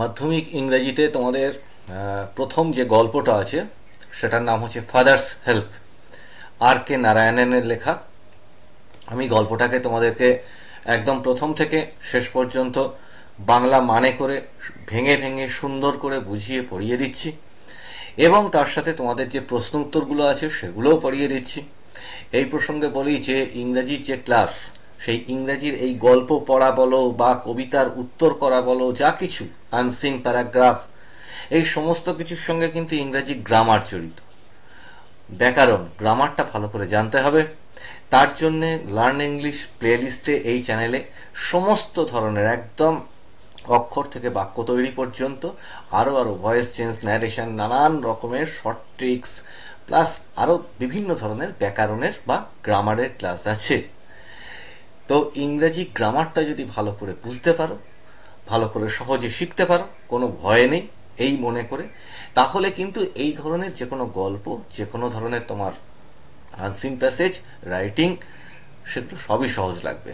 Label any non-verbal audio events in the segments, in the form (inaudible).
মাধ্যমিক ইংরেজিতে তোমাদের প্রথম যে গল্পটা আছে সেটার নাম হচ্ছে ফাদার্স হেল্প আর কে নারায়ণনের লেখা আমি গল্পটাকে তোমাদেরকে একদম প্রথম থেকে শেষ পর্যন্ত বাংলা মানে করে ভেঙে ভেঙে সুন্দর করে বুঝিয়ে পড়িয়ে দিচ্ছি এবং তার সাথে তোমাদের যে প্রশ্ন উত্তরগুলো আছে সেগুলোও পড়িয়ে দিচ্ছি এই প্রসঙ্গে বলি যে ইংরাজি যে ক্লাস সেই ইংরেজির এই গল্প পড়া বলো বা কবিতার উত্তর করা বলো যা কিছু আনসিন প্যারাগ্রাফ এই সমস্ত কিছুর সঙ্গে কিন্তু ইংরেজি গ্রামার জড়িত ব্যাকরণ গ্রামারটা ভালো করে জানতে হবে তার জন্যে লার্ন ইংলিশ প্লেলিস্টে এই চ্যানেলে সমস্ত ধরনের একদম অক্ষর থেকে বাক্য তৈরি পর্যন্ত আরও আরও ভয়েস চেঞ্জ ন্যারেশন নানান রকমের শর্ট ট্রিক্স প্লাস আরও বিভিন্ন ধরনের ব্যাকরণের বা গ্রামারের ক্লাস আছে তো ইংরেজি গ্রামারটা যদি ভালো করে বুঝতে পারো ভালো করে সহজে শিখতে পারো কোনো ভয় নেই এই মনে করে তাহলে কিন্তু এই ধরনের যে কোনো গল্প যে কোনো ধরনের তোমার আনসিন প্যাসেজ রাইটিং সেগুলো সবই সহজ লাগবে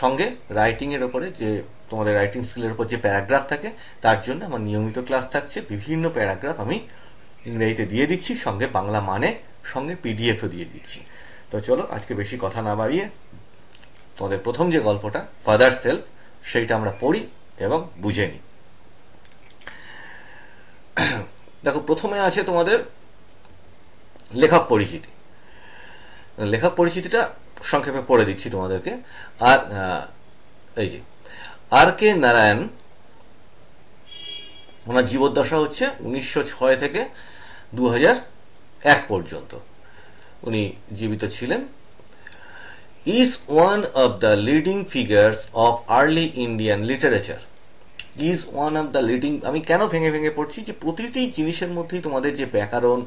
সঙ্গে রাইটিংয়ের ওপরে যে তোমাদের রাইটিং স্কিলের ওপর যে প্যারাগ্রাফ থাকে তার জন্য আমার নিয়মিত ক্লাস থাকছে বিভিন্ন প্যারাগ্রাফ আমি ইংরেজিতে দিয়ে দিচ্ছি সঙ্গে বাংলা মানে সঙ্গে পিডিএফও দিয়ে দিচ্ছি তো চলো আজকে বেশি কথা না বাড়িয়ে তোমাদের প্রথম যে গল্পটা ফাদার সেলফ সেইটা আমরা পড়ি এবং বুঝে নিই দেখো প্রথমে আছে তোমাদের লেখক পরিচিতি লেখক পরিচিতিটা সংক্ষেপে পড়ে দিচ্ছি তোমাদেরকে আর এই যে আর কে নারায়ণ ওনার জীবদ্দশা হচ্ছে উনিশশো ছয় থেকে দু এক পর্যন্ত উনি জীবিত ছিলেন is one of the leading figures of early Indian literature. Is one of the leading আমি কেন ভেঙে ভেঙে পড়ছি যে প্রতিটি জিনিসের মধ্যেই তোমাদের যে ব্যাকরণ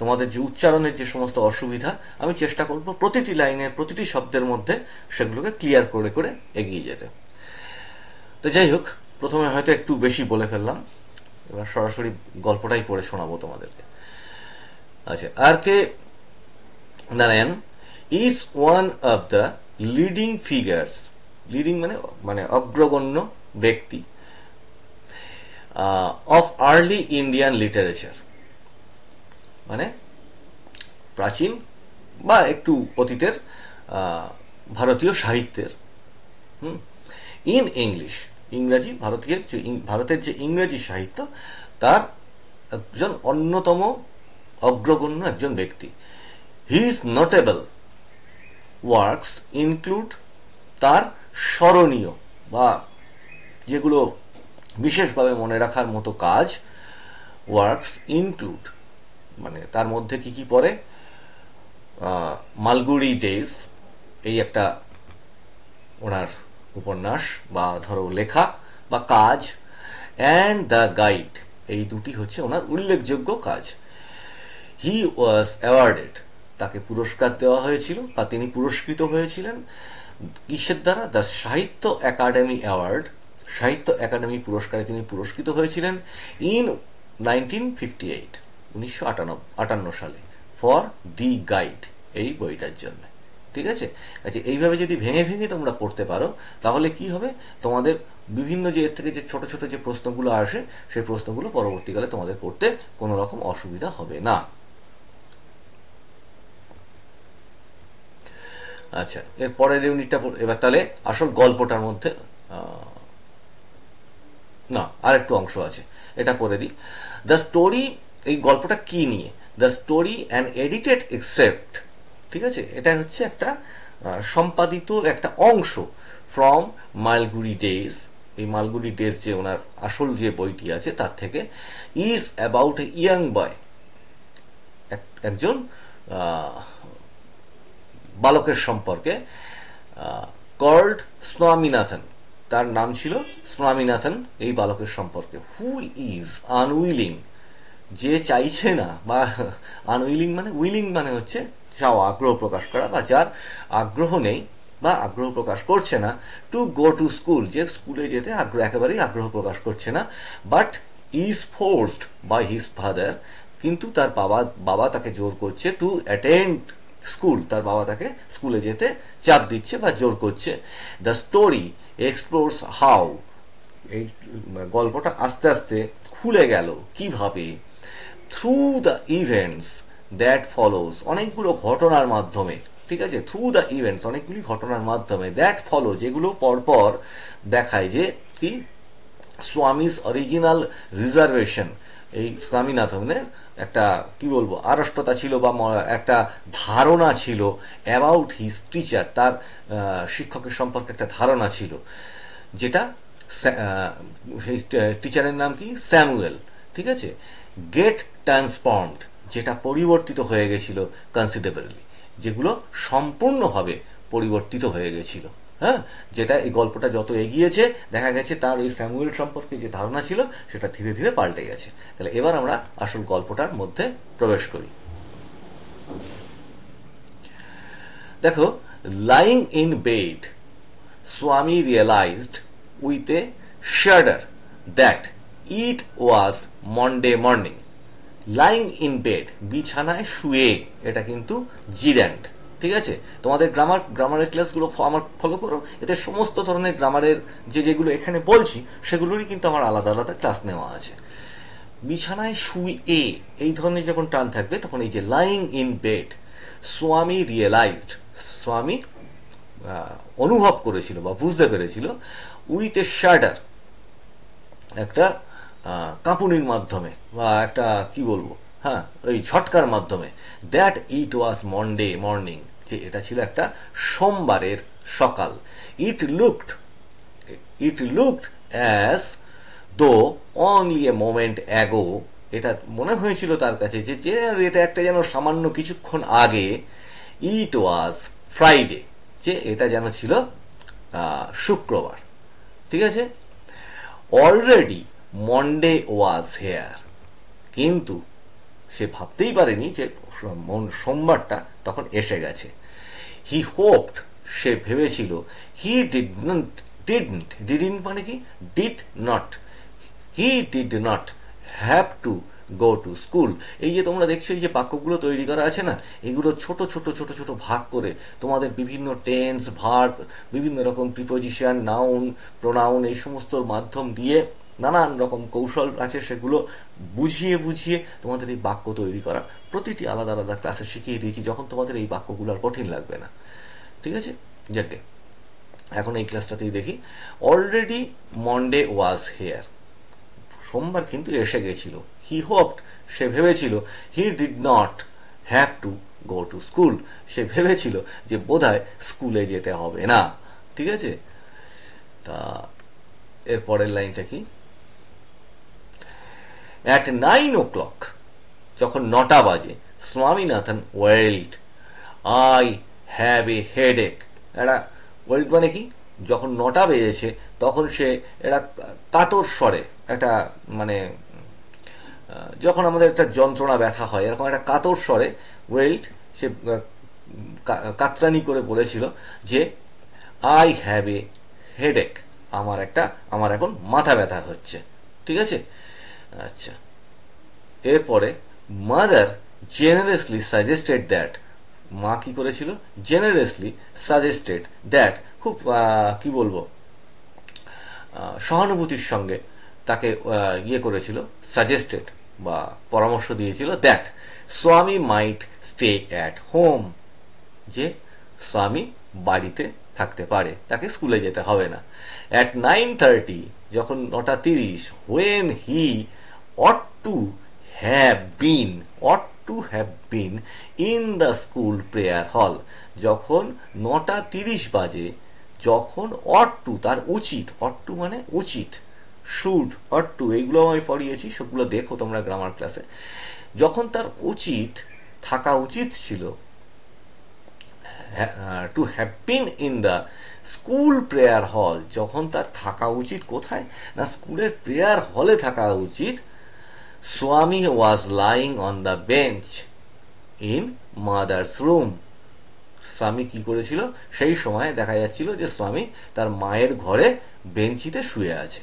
তোমাদের যে উচ্চারণের যে সমস্ত অসুবিধা আমি চেষ্টা করব প্রতিটি লাইনের প্রতিটি শব্দের মধ্যে সেগুলোকে ক্লিয়ার করে করে এগিয়ে যেতে তো যাই হোক প্রথমে হয়তো একটু বেশি বলে ফেললাম এবার সরাসরি গল্পটাই পড়ে শোনাবো তোমাদেরকে আচ্ছা R K Narayan is one of the leading figures leading মানে মানে অগ্রগণ্য ব্যক্তি অফ আর্লি ইন্ডিয়ান লিটারেচার মানে প্রাচীন বা একটু অতীতের ভারতীয় সাহিত্যের ইন ইংলিশ ইংরাজি ভারতীয় ভারতের যে ইংরেজি সাহিত্য তার একজন অন্যতম অগ্রগণ্য একজন ব্যক্তি he is notable works include তার স্মরণীয় বা যেগুলো বিশেষভাবে মনে রাখার মতো কাজ ওয়ার্কস ইনক্লুড মানে তার মধ্যে কি কি পড়ে মালগুড়ি ডেজ এই একটা ওনার উপন্যাস বা ধরো লেখা বা কাজ অ্যান্ড দ্য গাইড এই দুটি হচ্ছে ওনার উল্লেখযোগ্য কাজ হি ওয়াজ অ্যাওয়ার্ডেড তাকে পুরস্কার দেওয়া হয়েছিল বা তিনি পুরস্কৃত হয়েছিলেন কিসের দ্বারা দ্য সাহিত্য একাডেমি অ্যাওয়ার্ড সাহিত্য একাডেমি পুরস্কারে তিনি পুরস্কৃত হয়েছিলেন ইন নাইনটিন ফিফটি এইট উনিশশো আটান্ন সালে ফর দি গাইড এই বইটার জন্য ঠিক আছে আচ্ছা এইভাবে যদি ভেঙে ভেঙে তোমরা পড়তে পারো তাহলে কি হবে তোমাদের বিভিন্ন যে এর থেকে যে ছোট ছোট যে প্রশ্নগুলো আসে সেই প্রশ্নগুলো পরবর্তীকালে তোমাদের পড়তে কোনো রকম অসুবিধা হবে না আচ্ছা এর পরের ইউনিটটা এবার তাহলে আসল গল্পটার মধ্যে না আরেকটু অংশ আছে এটা পরে দিই দ্য স্টোরি এই গল্পটা কি নিয়ে the story and edited except ঠিক আছে এটা হচ্ছে একটা সম্পাদিত একটা অংশ ফ্রম মালগুড়ি ডেজ এই মালগুড়ি ডেজ যে ওনার আসল যে বইটি আছে তার থেকে is about a young boy একজন বালকের সম্পর্কে কর্ড স্নামিনাথন তার নাম ছিল স্নামিনাথন এই বালকের সম্পর্কে হু ইজ আনউইলিং যে চাইছে না বা আনউইলিং মানে উইলিং মানে হচ্ছে চাওয়া আগ্রহ প্রকাশ করা বা যার আগ্রহ নেই বা আগ্রহ প্রকাশ করছে না টু গো টু স্কুল যে স্কুলে যেতে আগ্রহ একেবারেই আগ্রহ প্রকাশ করছে না but is forced by his father কিন্তু তার বাবা বাবা তাকে জোর করছে টু অ্যাটেন্ড স্কুল তার বাবা তাকে স্কুলে যেতে চাপ দিচ্ছে বা জোর করছে দ্য স্টোরি এক্সপ্লোরস হাউ এই গল্পটা আস্তে আস্তে খুলে গেল কিভাবে through the events that follows অনেকগুলো ঘটনার মাধ্যমে ঠিক আছে থ্রু দ্য ইভেন্টস অনেকগুলি ঘটনার মাধ্যমে দ্যাট ফলো যেগুলো পরপর দেখায় যে কি স্বামীস অরিজিনাল রিজার্ভেশন এই ইসলামী নাথনের হ্যাঁ? একটা কি বলবো আড়ষ্টতা ছিল বা একটা ধারণা ছিল অ্যাবাউট হিজ টিচার তার শিক্ষকের সম্পর্কে একটা ধারণা ছিল যেটা টিচারের নাম কি স্যামুয়েল ঠিক আছে গেট ট্রান্সফর্মড যেটা পরিবর্তিত হয়ে গেছিল কনসিডারেবলি যেগুলো সম্পূর্ণভাবে পরিবর্তিত হয়ে গেছিল হ্যাঁ যেটা এই গল্পটা যত এগিয়েছে দেখা গেছে তার ওই স্যামুয়েল সম্পর্কে যে ধারণা ছিল সেটা ধীরে ধীরে পাল্টে গেছে তাহলে এবার আমরা আসল গল্পটার মধ্যে প্রবেশ করি দেখো lying in bed Swami realised with a shudder that it was Monday morning lying in bed বিছানায় শুয়ে এটা কিন্তু জিরেন্ট ঠিক আছে তোমাদের গ্রামার গ্রামারের ক্লাসগুলো আমার ফলো করো এতে সমস্ত ধরনের গ্রামারের যে যেগুলো এখানে বলছি সেগুলোরই কিন্তু আমার আলাদা আলাদা ক্লাস নেওয়া আছে বিছানায় শুই এ এই ধরনের যখন টান থাকবে তখন এই যে lying in bed Swami realised Swami অনুভব করেছিল বা বুঝতে পেরেছিল উইথ এ শার্ডার একটা কাঁপুনির মাধ্যমে বা একটা কি বলবো হ্যাঁ ওই ঝটকার মাধ্যমে that it was Monday morning যে এটা ছিল একটা সোমবারের সকাল it looked it looked as though only a moment ago এটা মনে হয়েছিল তার কাছে যে এটা একটা যেন সামান্য কিছুক্ষণ আগে ইট ওয়াজ ফ্রাইডে যে এটা যেন ছিল শুক্রবার ঠিক আছে অলরেডি মন্ডে ওয়াজ হেয়ার কিন্তু সে ভাবতেই পারেনি যে মন সোমবারটা তখন এসে গেছে হি হোপড সে ভেবেছিল হি ডিড নট ডিডন্ট ডিডিন মানে কি did not he did not have to go to school এই যে তোমরা দেখছো এই যে বাক্যগুলো তৈরি করা আছে না এগুলো ছোট ছোট ছোট ছোট ভাগ করে তোমাদের বিভিন্ন টেন্স ভার্ব বিভিন্ন রকম প্রিপোজিশন নাউন প্রোনাউন এই সমস্তর মাধ্যম দিয়ে নানান রকম কৌশল আছে সেগুলো বুঝিয়ে বুঝিয়ে তোমাদের এই বাক্য তৈরি করা প্রতিটি আলাদা আলাদা ক্লাসে শিখিয়ে দিয়েছি যখন তোমাদের এই বাক্যগুলো আর কঠিন লাগবে না ঠিক আছে যাকে এখন এই ক্লাসটাতেই দেখি অলরেডি মন্ডে ওয়াজ হেয়ার সোমবার কিন্তু এসে গেছিল হি হোপড সে ভেবেছিল he did not have to go to school সে ভেবেছিল যে বোধহয় স্কুলে যেতে হবে না ঠিক আছে তা এরপরের লাইনটা কি অ্যাট নাইন ও ক্লক যখন নটা বাজে Swaminathan wailed I have a head এক একটা ওয়েল্ড মানে কি যখন নটা বেজেছে তখন সে এরা কাতর স্বরে একটা মানে যখন আমাদের একটা যন্ত্রণা ব্যথা হয় এরকম একটা কাতর স্বরে ওয়েল্ড সে কাতরানি করে বলেছিল যে আই হ্যাভ এ হেডেক আমার একটা আমার এখন মাথা ব্যথা হচ্ছে ঠিক আছে আচ্ছা এরপরে মাদার জেনারেসলি সাজেস্টেড দ্যাট মা কি করেছিল জেনারেসলি সাজেস্টেড দ্যাট খুব কি বলবো সহানুভূতির সঙ্গে তাকে ইয়ে করেছিল সাজেস্টেড বা পরামর্শ দিয়েছিল দ্যাট স্বামী মাইট স্টে অ্যাট হোম যে স্বামী বাড়িতে থাকতে পারে তাকে স্কুলে যেতে হবে না অ্যাট নাইন থার্টি যখন নটা তিরিশ when he ought to have been ought to have been in the school prayer hall যখন নটা তিরিশ বাজে যখন অট টু তার উচিত অট টু মানে উচিত শুড অট টু এইগুলো আমি পড়িয়েছি সবগুলো দেখো তোমরা গ্রামার ক্লাসে যখন তার উচিত থাকা উচিত ছিল to have been in the school prayer hall যখন তার থাকা উচিত কোথায় না স্কুলের প্রেয়ার হলে থাকা উচিত Swami was lying on the bench in mother's room. স্বামী কি করেছিল সেই সময় দেখা যাচ্ছিল যে স্বামী তার মায়ের ঘরে বেঞ্চিতে শুয়ে আছে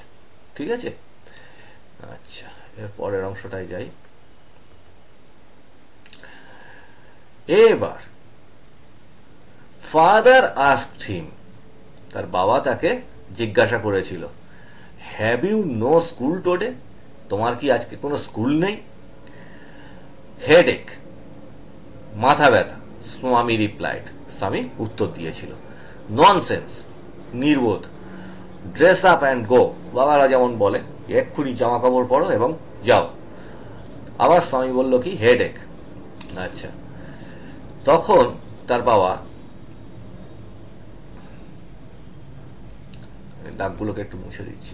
ঠিক আছে আচ্ছা এর পরের অংশটাই যাই এবার ফাদার আস্কড হিম তার বাবা তাকে জিজ্ঞাসা করেছিল have you no school today তোমার কি আজকে কোনো স্কুল নেই হেডেক মাথা ব্যথা স্বামী রিপ্লাইড স্বামী উত্তর দিয়েছিল ননসেন্স নির্বোধ ড্রেস আপ অ্যান্ড গো বাবারা যেমন বলে এক্ষুনি জামা কাপড় পরো এবং যাও আবার স্বামী বলল কি হেডেক আচ্ছা তখন তার বাবা দাগগুলোকে একটু মুছে দিচ্ছি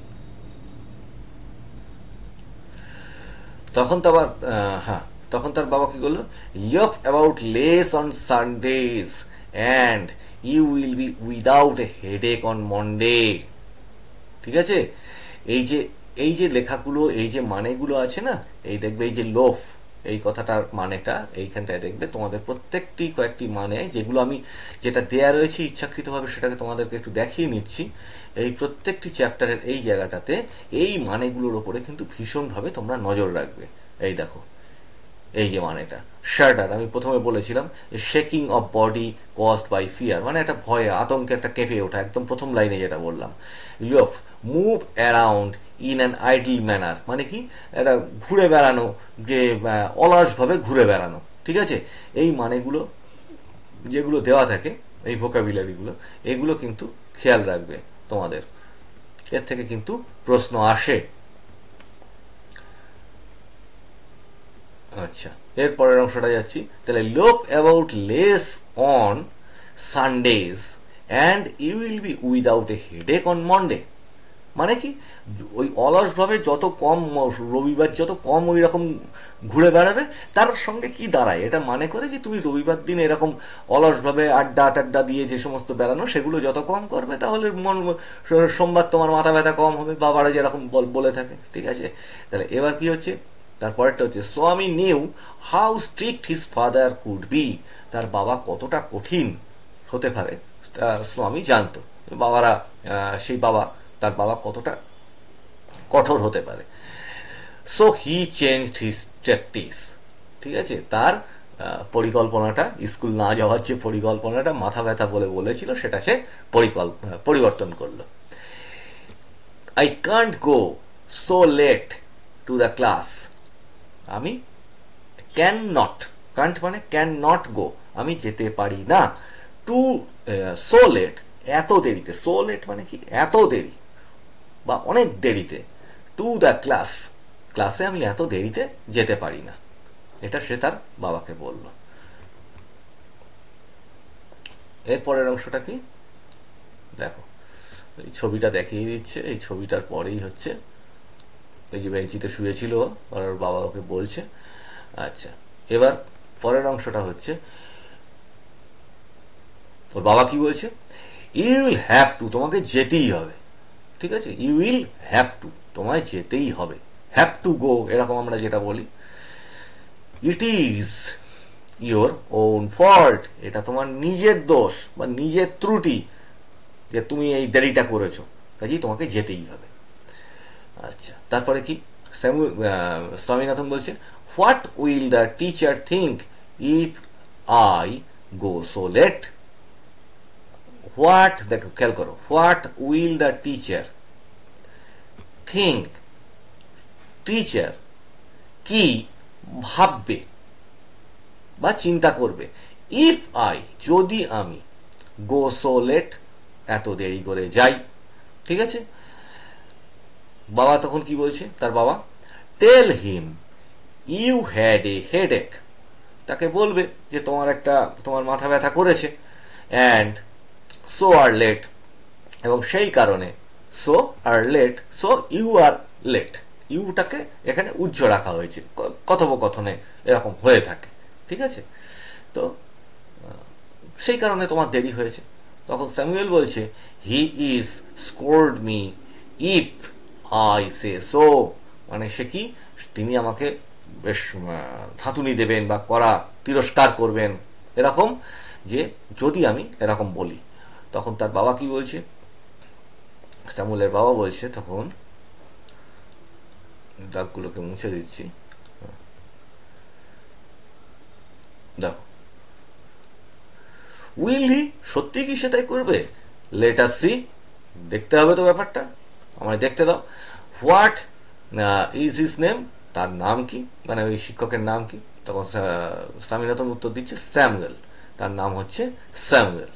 তখন তো আবার হ্যাঁ তখন তার বাবা কি করলো loaf about less on Sundays and you will be without a headache on Monday ঠিক আছে এই যে এই যে লেখাগুলো এই যে মানেগুলো আছে না এই দেখবে এই যে লোফ এই কথাটার মানেটা এইখানটায় দেখবে তোমাদের প্রত্যেকটি কয়েকটি মানে যেগুলো আমি যেটা দেয়া রয়েছি ইচ্ছাকৃতভাবে সেটাকে তোমাদেরকে একটু দেখিয়ে নিচ্ছি এই প্রত্যেকটি চ্যাপ্টারের এই জায়গাটাতে এই মানেগুলোর ওপরে কিন্তু ভীষণভাবে তোমরা নজর রাখবে এই দেখো এই যে মানেটা শার্ডার আমি প্রথমে বলেছিলাম shaking of body caused by fear মানে একটা ভয়ে আতঙ্কে একটা কেঁপে ওঠা একদম প্রথম লাইনে যেটা বললাম loaf move around in an idle manner মানে কি একটা ঘুরে বেড়ানো যে অলসভাবে ঘুরে বেড়ানো ঠিক আছে এই মানেগুলো যেগুলো দেওয়া থাকে এই ভোকাবিলারিগুলো এগুলো কিন্তু খেয়াল রাখবে তোমাদের এর থেকে কিন্তু প্রশ্ন আসে আচ্ছা এরপরের অংশটা যাচ্ছি তাহলে loaf about less on Sundays and you will be without a headache on Monday মানে কি ওই অলসভাবে যত কম রবিবার যত কম ওই রকম ঘুরে বেড়াবে তার সঙ্গে কি দাঁড়ায় এটা মানে করে যে তুমি রবিবার দিন এরকম অলসভাবে আড্ডা টাড্ডা দিয়ে যে সমস্ত বেড়ানো সেগুলো যত কম করবে তাহলে মন সোমবার তোমার মাথা ব্যথা কম হবে বাবারা যেরকম বলে থাকে ঠিক আছে তাহলে এবার কি হচ্ছে তারপরেরটা হচ্ছে Swami knew how strict his father could be তার বাবা কতটা কঠিন হতে পারে স্বামী জানতো বাবারা সেই বাবা তার বাবা কতটা কঠোর হতে পারে so he change his tactics ঠিক আছে তার পরিকল্পনাটা স্কুল না যাওয়ার যে পরিকল্পনাটা মাথা ব্যথা বলে বলেছিল সেটা সে পরিকল্পনা পরিবর্তন করলো I can't go so late to the class আমি ক্যান নট কান্ট মানে ক্যান নট গো আমি যেতে পারি না টু সো লেট এত দেরিতে সো লেট মানে কি এত দেরি বা অনেক দেরিতে টু দ্য ক্লাস ক্লাসে আমি এত দেরিতে যেতে পারি না এটা সে তার বাবাকে বলল এরপরের অংশটা কি দেখো এই ছবিটা দেখিয়ে দিচ্ছে এই ছবিটার পরেই হচ্ছে এই যে বেঞ্চিতে শুয়েছিল আর ওর বাবা ওকে বলছে আচ্ছা এবার পরের অংশটা হচ্ছে ওর বাবা কি বলছে ইউ হ্যাভ টু তোমাকে যেতেই হবে ঠিক আছে ইউ উইল হ্যাভ টু তোমায় যেতেই হবে হ্যাভ টু গো এরকম আমরা যেটা বলি it is your own fault এটা তোমার নিজের দোষ বা নিজের ত্রুটি যে তুমি এই দেরিটা করেছো কাজেই তোমাকে যেতেই হবে আচ্ছা তারপরে কি স্বামীনাথন বলছে what will the teacher think if I go so late what দেখো খেয়াল করো what will the teacher think teacher কি ভাববে বা চিন্তা করবে ইফ আই যদি আমি গো সো লেট এত দেরি করে যাই ঠিক আছে বাবা তখন কি বলছে তার বাবা tell him you had a head তাকে বলবে যে তোমার একটা তোমার মাথা ব্যথা করেছে অ্যান্ড সো আর লেট এবং সেই কারণে so are late so you are late ইউটাকে এখানে উজ্জ রাখা হয়েছে কথোপকথনে এরকম হয়ে থাকে ঠিক আছে তো সেই কারণে তোমার দেরি হয়েছে তখন স্যামুয়েল বলছে he is scold me if I say so মানে সে কি তিনি আমাকে বেশ ধাতুনি দেবেন বা করা তিরস্কার করবেন এরকম যে যদি আমি এরকম বলি তখন তার বাবা কি বলছে শ্যামলের বাবা বলছে তখন দাগগুলোকে মুছে দিচ্ছি দেখো উইল হি সত্যি কি সেটাই করবে লেট লেটার সি দেখতে হবে তো ব্যাপারটা আমায় দেখতে দাও হোয়াট ইজ হিস নেম তার নাম কি মানে ওই শিক্ষকের নাম কি তখন স্বামীনাথন উত্তর দিচ্ছে স্যামুয়েল তার নাম হচ্ছে স্যামুয়েল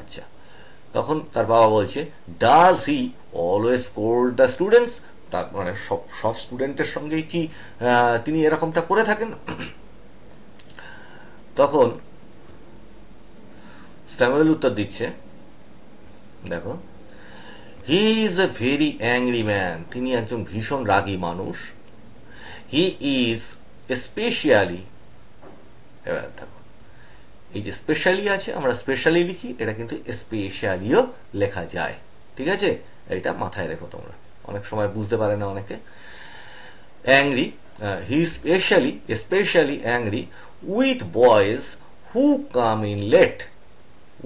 আচ্ছা তখন তার বাবা বলছে does he always scold the students মানে সব সব স্টুডেন্টের সঙ্গেই কি তিনি এরকমটা করে থাকেন তখন স্যামুয়েল উত্তর দিচ্ছে দেখো he is a very angry man তিনি একজন ভীষণ রাগী মানুষ হি ইজ স্পেশিয়ালি এবার দেখো এই যে স্পেশালি আছে আমরা স্পেশালি লিখি এটা কিন্তু স্পেশালিও লেখা যায় ঠিক আছে এটা মাথায় রেখো তোমরা অনেক সময় বুঝতে পারে না অনেকে angry he specially specially angry with boys who come in late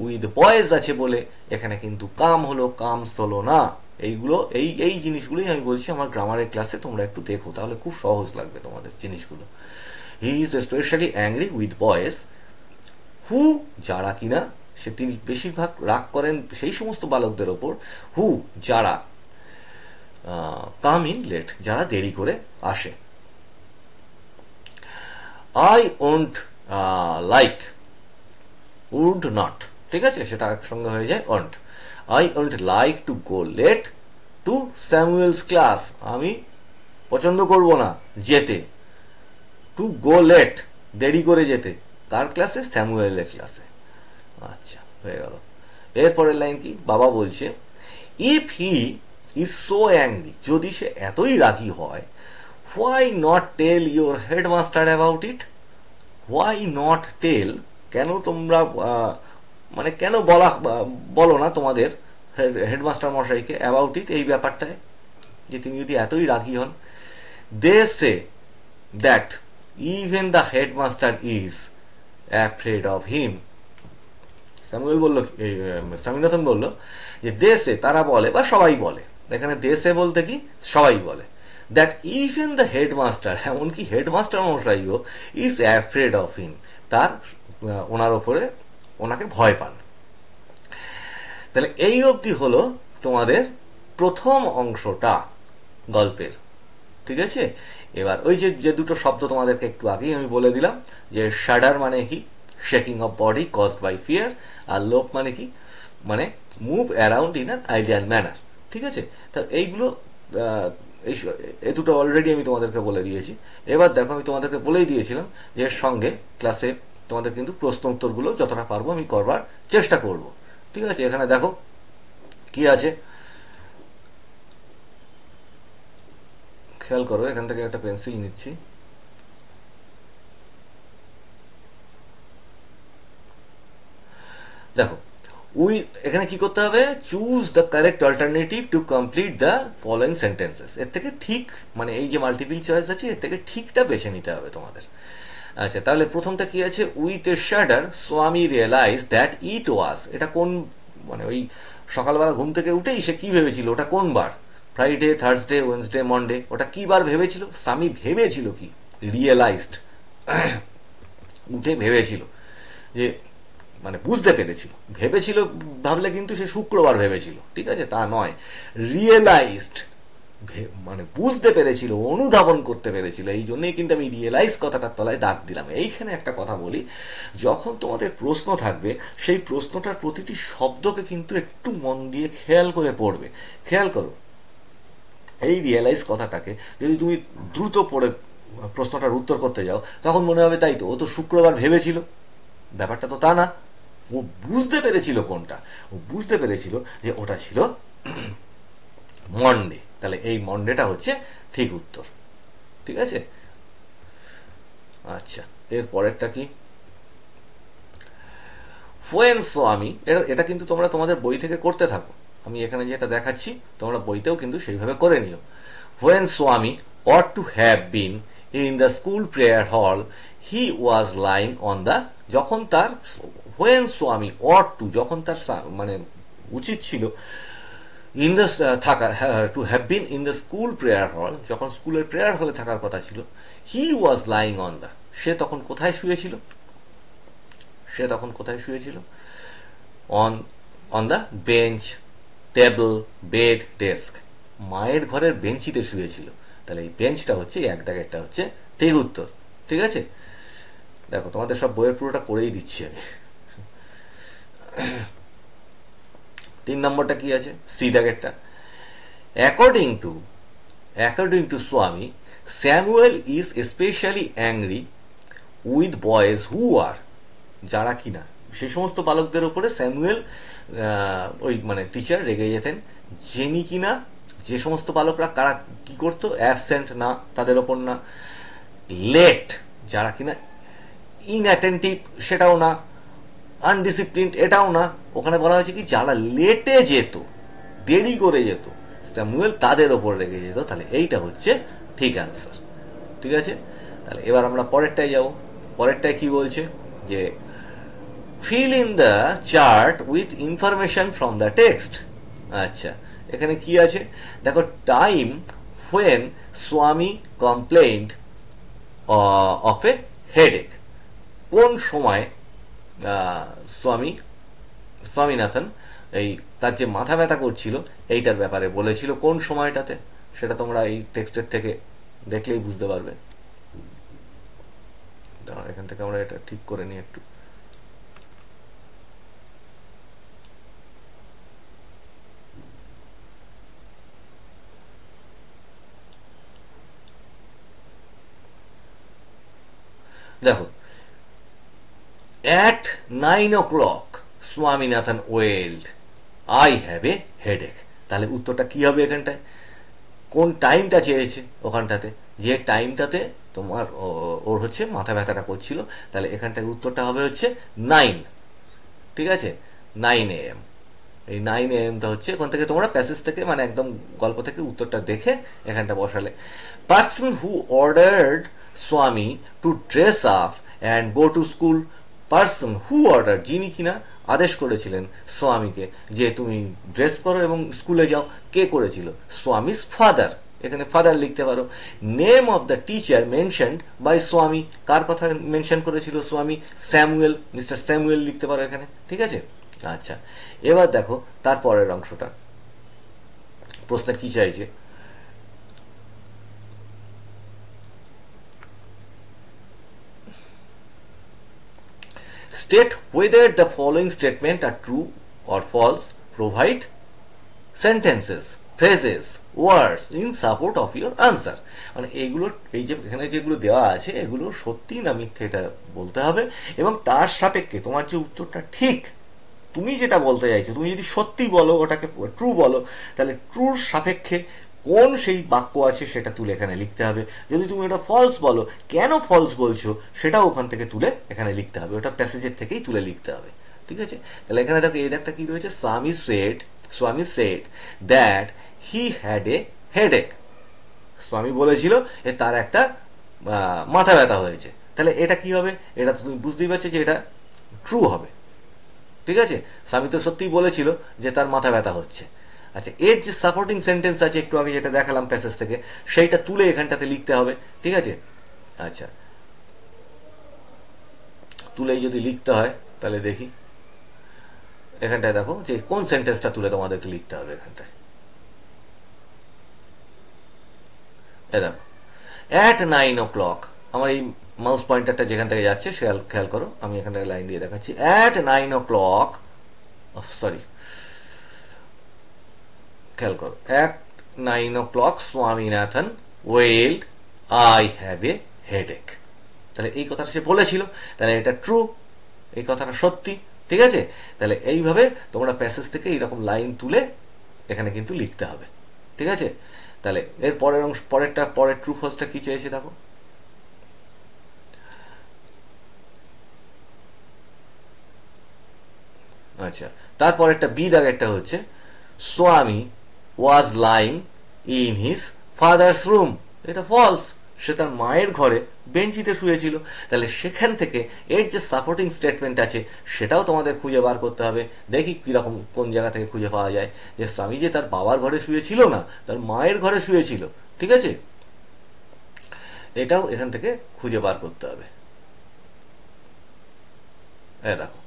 with boys আছে বলে এখানে কিন্তু কাম হলো কাম সলো না এইগুলো এই এই জিনিসগুলোই আমি বলছি আমার গ্রামারের ক্লাসে তোমরা একটু দেখো তাহলে খুব সহজ লাগবে তোমাদের জিনিসগুলো he is specially angry with boys who যারা কিনা সে তিনি বেশিরভাগ রাগ করেন সেই সমস্ত বালকদের ওপর হু যারা কাম ইন লেট যারা দেরি করে আসে I won't like would not ঠিক আছে সেটা একসঙ্গে হয়ে যায় won't I won't like to go late to Samuel's class আমি পছন্দ করব না যেতে টু গো লেট দেরি করে যেতে কার ক্লাসে স্যামুয়েলের ক্লাসে আচ্ছা হয়ে গেল এরপরের লাইন কি বাবা বলছে if he is so angry যদি সে এতই রাগি হয় why not tell your headmaster about it why not tell কেন তোমরা মানে কেন বলা বলো না তোমাদের হেডমাস্টার মশাইকে অ্যাবাউট ইট এই ব্যাপারটায় যে তিনি যদি এতই রাগি হন they say that even the headmaster is afraid of him Samuel বলল স্বামীনাথন বলল যে দেশে তারা বলে বা সবাই বলে এখানে দেশে বলতে কি সবাই বলে that if in the headmaster এমনকি হেডমাস্টার মশাইও ইজ অ্যাফ্রেড অফ হিম তার ওনার ওপরে ওনাকে ভয় পান তাহলে এই অবধি হলো তোমাদের প্রথম অংশটা গল্পের ঠিক আছে এবার ওই যে যে দুটো শব্দ তোমাদেরকে একটু আগেই আমি বলে দিলাম যে শাডার মানে কি shaking of body cause by fear আর লোপ মানে কি মানে move around in an ideal manner ঠিক আছে তা এইগুলো এই দুটো অলরেডি আমি তোমাদেরকে বলে দিয়েছি এবার দেখো আমি তোমাদেরকে বলেই দিয়েছিলাম যে এর সঙ্গে ক্লাসে তোমাদের কিন্তু প্রশ্ন উত্তরগুলো যতটা পারবো আমি করবার চেষ্টা করব ঠিক আছে এখানে দেখো কি আছে খেয়াল করো এখান থেকে একটা পেন্সিল নিচ্ছি দেখো উই এখানে কি করতে হবে choose the correct alternative to complete the following sentences এর থেকে ঠিক মানে এই যে মাল্টিপল চয়েস আছে এর থেকে ঠিকটা বেছে নিতে হবে তোমাদের আচ্ছা তাহলে প্রথমটা কি আছে with a shudder Swami realise that it was এটা কোন মানে ওই সকালবেলা ঘুম থেকে উঠেই সে কি ভেবেছিল ওটা কোন বার ফ্রাইডে থার্সডে ওয়েনসডে মন্ডে ওটা বার ভেবেছিল স্বামী ভেবেছিল কি রিয়েলাইজড (clears throat) উঠে ভেবেছিল যে মানে বুঝতে পেরেছিল ভেবেছিল ভাবলে কিন্তু সে শুক্রবার ভেবেছিল ঠিক আছে তা নয় রিয়েলাইজড মানে বুঝতে পেরেছিল অনুধাবন করতে পেরেছিল এই জন্যই কিন্তু আমি রিয়েলাইজ কথাটার তলায় দাগ দিলাম এইখানে একটা কথা বলি যখন তোমাদের প্রশ্ন থাকবে সেই প্রশ্নটার প্রতিটি শব্দকে কিন্তু একটু মন দিয়ে খেয়াল করে পড়বে খেয়াল করো এই রিয়েলাইজ কথাটাকে যদি তুমি দ্রুত পড়ে প্রশ্নটার উত্তর করতে যাও তখন মনে হবে তাই তো ও তো শুক্রবার ভেবেছিল ব্যাপারটা তো তা না ও বুঝতে পেরেছিল কোনটা ও বুঝতে পেরেছিল যে ওটা ছিল (clears throat) মন্ডে তাহলে এই মন্ডেটা হচ্ছে ঠিক উত্তর ঠিক আছে আচ্ছা এর পরেরটা কি ফোয়েন্সো আমি এটা এটা কিন্তু তোমরা তোমাদের বই থেকে করতে থাকো আমি এখানে যেটা দেখাচ্ছি তোমরা বইতেও কিন্তু সেইভাবে করে নিও when Swami ought to have been in the school prayer hall he was lying on the যখন তার হোয়েন স্বামী অট টু যখন তার মানে উচিত ছিল ইন দ্য থাকার to have been in the school prayer hall যখন স্কুলের প্রেয়ার হলে থাকার কথা ছিল he was lying on the সে তখন কোথায় শুয়েছিল সে তখন কোথায় শুয়েছিল on on the bench table bed desk মায়ের ঘরের বেঞ্চিতে শুয়েছিল তাহলে এই বেঞ্চটা হচ্ছে এক দাগেরটা হচ্ছে ঠিক উত্তর ঠিক আছে দেখো তোমাদের সব বইয়ের পুরোটা করেই দিচ্ছি আমি তিন নম্বরটা কি আছে সি দাগেরটা according to according to Swami Samuel is specially angry with boys who are যারা কিনা সে সমস্ত বালকদের উপরে স্যামুয়েল ওই মানে টিচার রেগে যেতেন যিনি কিনা যে সমস্ত বালকরা কারা কি করতো অ্যাবসেন্ট না তাদের ওপর না লেট যারা কিনা ইনঅ্যাটেন্টিভ সেটাও না আনডিসিপ্লিন এটাও না ওখানে বলা হয়েছে কি যারা লেটে যেত দেরি করে যেত স্যামুয়েল তাদের ওপর রেগে যেত তাহলে এইটা হচ্ছে ঠিক অ্যান্সার ঠিক আছে তাহলে এবার আমরা পরেরটায় যাব পরেরটায় কি বলছে যে fill in the chart with information from the text আচ্ছা এখানে কি আছে দেখো টাইম হোয়েন স্বামী কমপ্লেন্ট অফ এ হেডেক কোন সময় স্বামী uh, স্বামীনাথন এই তার যে মাথা ব্যথা করছিল এইটার ব্যাপারে বলেছিল কোন সময়টাতে সেটা তোমরা এই টেক্সটের থেকে দেখলেই বুঝতে পারবে এখান থেকে আমরা এটা ঠিক করে নিই একটু দেখো at nine o'clock Swaminathan wailed I have a headache তাহলে উত্তরটা কী হবে এখানটায় কোন টাইমটা চেয়েছে ওখানটাতে যে টাইমটাতে তোমার ওর হচ্ছে মাথা ব্যথাটা করছিল তাহলে এখানটায় উত্তরটা হবে হচ্ছে নাইন ঠিক আছে নাইন এ এম এই নাইন এমটা হচ্ছে এখান থেকে তোমরা প্যাসেজ থেকে মানে একদম গল্প থেকে উত্তরটা দেখে এখানটা বসালে person who ordered Swami to dress up and go to school person who order যিনি কিনা আদেশ করেছিলেন স্বামীকে যে তুমি ড্রেস করো এবং স্কুলে যাও কে করেছিল স্বামীস ফাদার এখানে ফাদার লিখতে পারো name of the teacher mention by Swami কার কথা মেনশন করেছিল স্বামী স্যামুয়েল মিস্টার স্যামুয়েল লিখতে পারো এখানে ঠিক আছে আচ্ছা এবার দেখো তারপরের অংশটা প্রশ্ন কি চাইছে State whether the following statement are true or false. Provide sentences, phrases, words in support of your answer. মানে এইগুলো এই যে এখানে যেগুলো দেওয়া আছে এগুলো সত্যি না মিথ্যে এটা বলতে হবে এবং তার সাপেক্ষে তোমার যে উত্তরটা ঠিক তুমি যেটা বলতে চাইছো তুমি যদি সত্যি বলো ওটাকে ট্রু বলো তাহলে ট্রুর সাপেক্ষে কোন সেই বাক্য আছে সেটা তুলে এখানে লিখতে হবে যদি তুমি এটা ফলস বলো কেন ফলস বলছো সেটাও ওখান থেকে তুলে এখানে লিখতে হবে ওটা প্যাসেজের থেকেই তুলে লিখতে হবে ঠিক আছে তাহলে এখানে দেখো এর একটা কি রয়েছে Swami said Swami said that he had a headache Swami বলেছিল এ তার একটা মাথা ব্যথা হয়েছে তাহলে এটা কি হবে এটা তো তুমি বুঝতেই পারছো যে এটা ট্রু হবে ঠিক আছে স্বামী তো সত্যিই বলেছিল যে তার মাথা ব্যথা হচ্ছে আচ্ছা এর যে সাপোর্টিং সেন্টেন্স আছে একটু আগে যেটা দেখালাম প্যাসেজ থেকে সেইটা তুলে এখানটাতে লিখতে হবে ঠিক আছে আচ্ছা তুলেই যদি লিখতে হয় তাহলে দেখি এখানটায় দেখো যে কোন সেন্টেন্সটা তুলে তোমাদেরকে লিখতে হবে এখানটায় দেখো অ্যাট নাইন ও ক্লক আমার এই মাউস পয়েন্টারটা যেখান থেকে যাচ্ছে সে খেয়াল করো আমি এখান থেকে লাইন দিয়ে দেখাচ্ছি at nine o'clock sorry খেয়াল করো at nine o'clock Swaminathan wailed I have a headache তাহলে এই কথাটা সে বলেছিল তাহলে এটা ট্রু এই কথাটা সত্যি ঠিক আছে তাহলে এইভাবে তোমরা প্যাসেজ থেকে এইরকম লাইন তুলে এখানে কিন্তু লিখতে হবে ঠিক আছে তাহলে এর পরের অংশ পরেরটা পরের ট্রু ফলসটা কি চেয়েছে দেখো আচ্ছা তারপর একটা বি দাগ একটা হচ্ছে Swami was lying in his father's room এটা ফলস সে তার মায়ের ঘরে বেঞ্চিতে শুয়েছিল তাহলে সেখান থেকে এর যে সাপোর্টিং স্টেটমেন্ট আছে সেটাও তোমাদের খুঁজে বার করতে হবে দেখি কীরকম কোন জায়গা থেকে খুঁজে পাওয়া যায় যে স্বামী যে তার বাবার ঘরে শুয়েছিল না তার মায়ের ঘরে শুয়েছিল ঠিক আছে এটাও এখান থেকে খুঁজে বার করতে হবে এ দেখো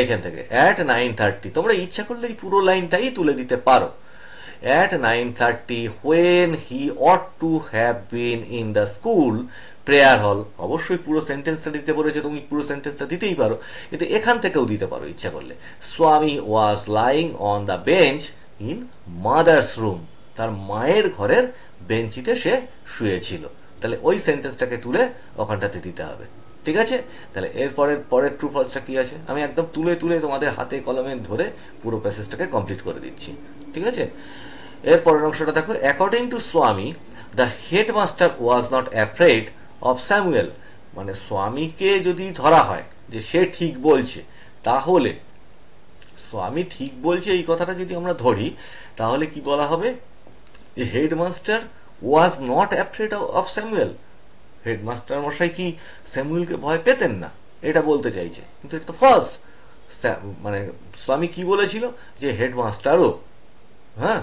এইখান থেকে অ্যাট নাইন থার্টি তোমরা ইচ্ছা করলে এই পুরো লাইনটাই তুলে দিতে পারো at 9:30 when he ought to have been in the school prayer hall অবশ্যই পুরো সেন্টেন্সটা দিতে বলেছে তুমি পুরো সেন্টেন্সটা দিতেই পারো কিন্তু এখান থেকেও দিতে পারো ইচ্ছা করলে Swami was lying on the bench in mother's room তার মায়ের ঘরের বেঞ্চিতে সে শুয়েছিল তাহলে ওই সেন্টেন্সটাকে তুলে ওখানটাতে দিতে হবে ঠিক আছে তাহলে এরপরের পরের ট্রু ফলসটা কী আছে আমি একদম তুলে তুলে তোমাদের হাতে কলমে ধরে পুরো প্যাসেজটাকে কমপ্লিট করে দিচ্ছি ঠিক আছে এর পরের অংশটা দেখো according to Swami the headmaster was not afraid of Samuel মানে স্বামীকে যদি ধরা হয় যে সে ঠিক বলছে তাহলে স্বামী ঠিক বলছে এই কথাটা যদি আমরা ধরি তাহলে কি বলা হবে যে headmaster was not afraid of Samuel headmaster মশাই কি স্যামুয়েলকে ভয় পেতেন না এটা বলতে চাইছে কিন্তু এটা তো ফলস মানে স্বামী কি বলেছিল যে হেডমাস্টারও হ্যাঁ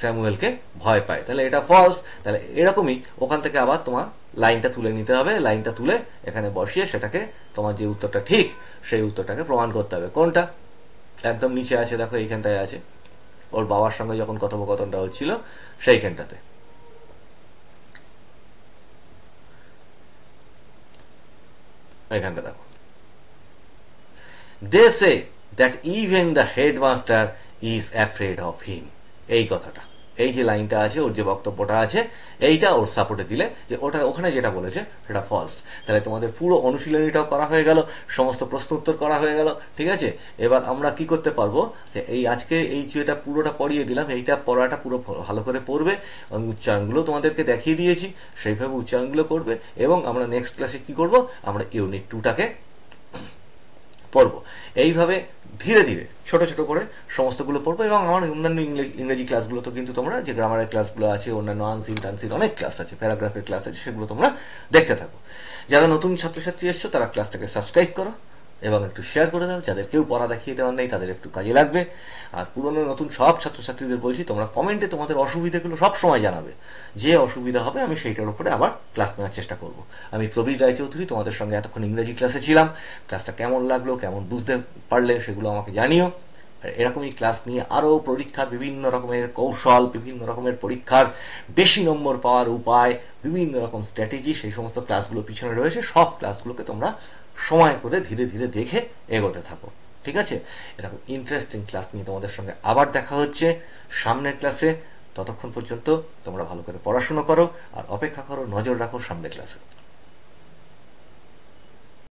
স্যামুয়েলকে ভয় পায় তাহলে এটা ফলস তাহলে এরকমই ওখান থেকে আবার তোমার লাইনটা তুলে নিতে হবে লাইনটা তুলে এখানে বসিয়ে সেটাকে তোমার যে উত্তরটা ঠিক সেই উত্তরটাকে প্রমাণ করতে হবে কোনটা একদম নিচে আছে দেখো এইখানটায় আছে ওর বাবার সঙ্গে যখন কথোপকথনটা হচ্ছিল সেইখানটাতে এখানটা দেখো they say that even the headmaster is afraid of him এই কথাটা এই যে লাইনটা আছে ওর যে বক্তব্যটা আছে এইটা ওর সাপোর্টে দিলে যে ওটা ওখানে যেটা বলেছে সেটা ফলস তাহলে তোমাদের পুরো অনুশীলনীটাও করা হয়ে গেল সমস্ত প্রশ্ন উত্তর করা হয়ে গেল ঠিক আছে এবার আমরা কি করতে পারবো যে এই আজকে এই যেটা পুরোটা পড়িয়ে দিলাম এইটা পড়াটা পুরো ভালো করে পড়বে উচ্চারণগুলো তোমাদেরকে দেখিয়ে দিয়েছি সেইভাবে উচ্চারণগুলো করবে এবং আমরা নেক্সট ক্লাসে কি করব আমরা ইউনিট টুটাকে পড়বো এইভাবে ধীরে ধীরে ছোট ছোট করে সমস্তগুলো পড়বো এবং আমার অন্যান্য ইংরেজি ক্লাসগুলো তো কিন্তু তোমরা যে গ্রামারের ক্লাসগুলো আছে অন্যান্য আনসিন টানসিন অনেক ক্লাস আছে প্যারাগ্রাফের ক্লাস আছে সেগুলো তোমরা দেখতে থাকো যারা নতুন ছাত্রছাত্রী এসছো তারা ক্লাসটাকে সাবস্ক্রাইব করো এবং একটু শেয়ার করে দাও যাদের কেউ পড়া দেখিয়ে দেওয়ার নেই তাদের একটু কাজে লাগবে আর পুরনো নতুন সব ছাত্রছাত্রীদের বলছি তোমরা কমেন্টে তোমাদের অসুবিধাগুলো সব সময় জানাবে যে অসুবিধা হবে আমি সেইটার উপরে আবার ক্লাস নেওয়ার চেষ্টা করব আমি প্রবীর রায়চৌধুরী তোমাদের সঙ্গে এতক্ষণ ইংরেজি ক্লাসে ছিলাম ক্লাসটা কেমন লাগলো কেমন বুঝতে পারলে সেগুলো আমাকে জানিও এরকমই ক্লাস নিয়ে আরও পরীক্ষার বিভিন্ন রকমের কৌশল বিভিন্ন রকমের পরীক্ষার বেশি নম্বর পাওয়ার উপায় বিভিন্ন রকম স্ট্র্যাটেজি সেই সমস্ত ক্লাসগুলো পিছনে রয়েছে সব ক্লাসগুলোকে তোমরা সময় করে ধীরে ধীরে দেখে এগোতে থাকো ঠিক আছে এরকম ইন্টারেস্টিং ক্লাস নিয়ে তোমাদের সঙ্গে আবার দেখা হচ্ছে সামনের ক্লাসে ততক্ষণ পর্যন্ত তোমরা ভালো করে পড়াশুনো করো আর অপেক্ষা করো নজর রাখো সামনের ক্লাসে